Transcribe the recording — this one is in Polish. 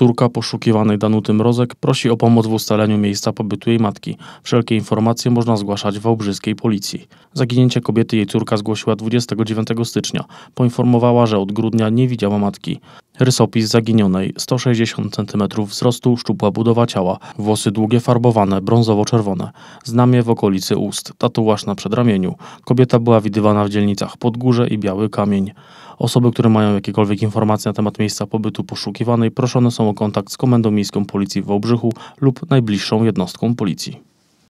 Córka poszukiwanej Danuty Mrozek prosi o pomoc w ustaleniu miejsca pobytu jej matki. Wszelkie informacje można zgłaszać w Wałbrzyskiej Policji. Zaginięcie kobiety jej córka zgłosiła 29 stycznia. Poinformowała, że od grudnia nie widziała matki. Rysopis zaginionej, 160 cm wzrostu, szczupła budowa ciała, włosy długie farbowane, brązowo-czerwone, znamie w okolicy ust, tatuaż na przedramieniu. Kobieta była widywana w dzielnicach Podgórze i Biały Kamień. Osoby, które mają jakiekolwiek informacje na temat miejsca pobytu poszukiwanej, proszone są o kontakt z Komendą Miejską Policji w Wałbrzychu lub najbliższą jednostką policji.